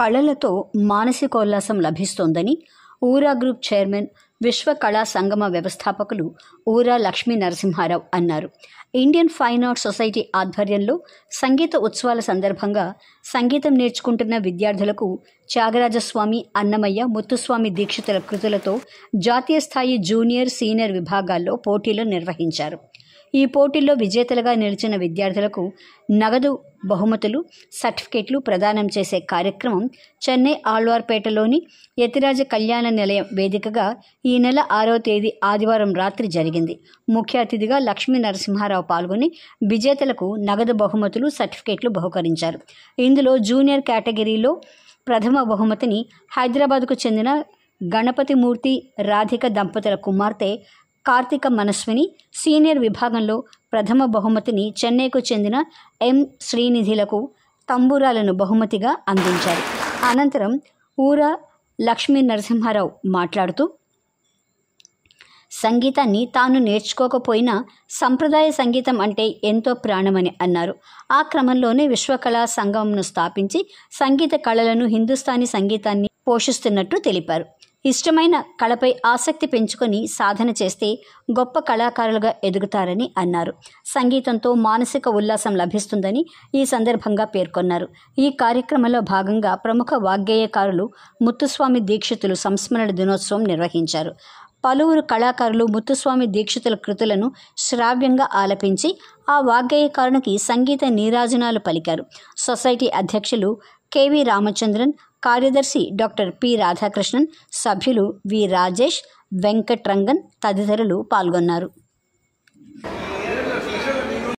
కళలతో మానసికోల్లాసం లభిస్తోందని ఊరా group chairman విశ్వ కళా సంగమ వ్యవస్థాపకులు ఊరా లక్ష్మీ నరసింహారావు అన్నారు ఇండియన్ ఫైన్ ఆర్ట్ సొసైటీ ఆధ్వర్యంలో సంగీత ఉత్సవాల సందర్భంగా సంగీతం నేర్చుకుంటున్న విద్యార్థులకు త్యాగరాజస్వామి అన్నమయ్య ముత్తుస్వామి దీక్షితుల కృతులతో జాతీయ స్థాయి జూనియర్ సీనియర్ విభాగాల్లో పోటీలు నిర్వహించారు ఈ పోటీల్లో విజేతలుగా నిలిచిన విద్యార్థులకు నగదు బహుమతులు సర్టిఫికేట్లు ప్రదానం చేసే కార్యక్రమం చెన్నై ఆళ్వార్పేటలోని యతిరాజ కళ్యాణ నిలయం వేదికగా ఈ నెల ఆరో తేదీ ఆదివారం రాత్రి జరిగింది ముఖ్య అతిథిగా లక్ష్మీ నరసింహారావు పాల్గొని విజేతలకు నగదు బహుమతులు సర్టిఫికేట్లు బహుకరించారు ఇందులో జూనియర్ కేటగిరీలో ప్రథమ బహుమతిని హైదరాబాద్కు చెందిన గణపతిమూర్తి రాధిక దంపతుల కుమార్తె కార్తిక మనస్విని సీనియర్ విభాగంలో ప్రథమ బహుమతిని చెన్నైకు చెందిన ఎం శ్రీనిధిలకు తంబూరాలను బహుమతిగా అందించారు అనంతరం ఊర లక్ష్మీ నరసింహారావు మాట్లాడుతూ సంగీతాన్ని తాను నేర్చుకోకపోయినా సంప్రదాయ సంగీతం అంటే ఎంతో ప్రాణమని అన్నారు ఆ క్రమంలోనే విశ్వకళా సంఘంను స్థాపించి సంగీత కళలను హిందుస్థానీ సంగీతాన్ని పోషిస్తున్నట్టు తెలిపారు ఇష్టమైన కళపై ఆసక్తి పెంచుకొని సాధన చేస్తే గొప్ప కళాకారులుగా ఎదుగుతారని అన్నారు సంగీతంతో మానసిక ఉల్లాసం లభిస్తుందని ఈ సందర్భంగా పేర్కొన్నారు ఈ కార్యక్రమంలో భాగంగా ప్రముఖ వాగ్గేయకారులు ముత్తుస్వామి దీక్షితులు సంస్మరణ దినోత్సవం నిర్వహించారు పలువురు కళాకారులు ముత్తుస్వామి దీక్షితుల కృతులను శ్రావ్యంగా ఆలపించి ఆ వాగ్గేయకారునికి సంగీత నీరాజనాలు పలికారు సొసైటీ అధ్యక్షులు కెవి రామచంద్రన్ కార్యదర్శి డాక్టర్ పి రాధాకృష్ణన్ సభ్యులు వి రాజేష్ వెంకట్రంగన్ తదితరులు పాల్గొన్నారు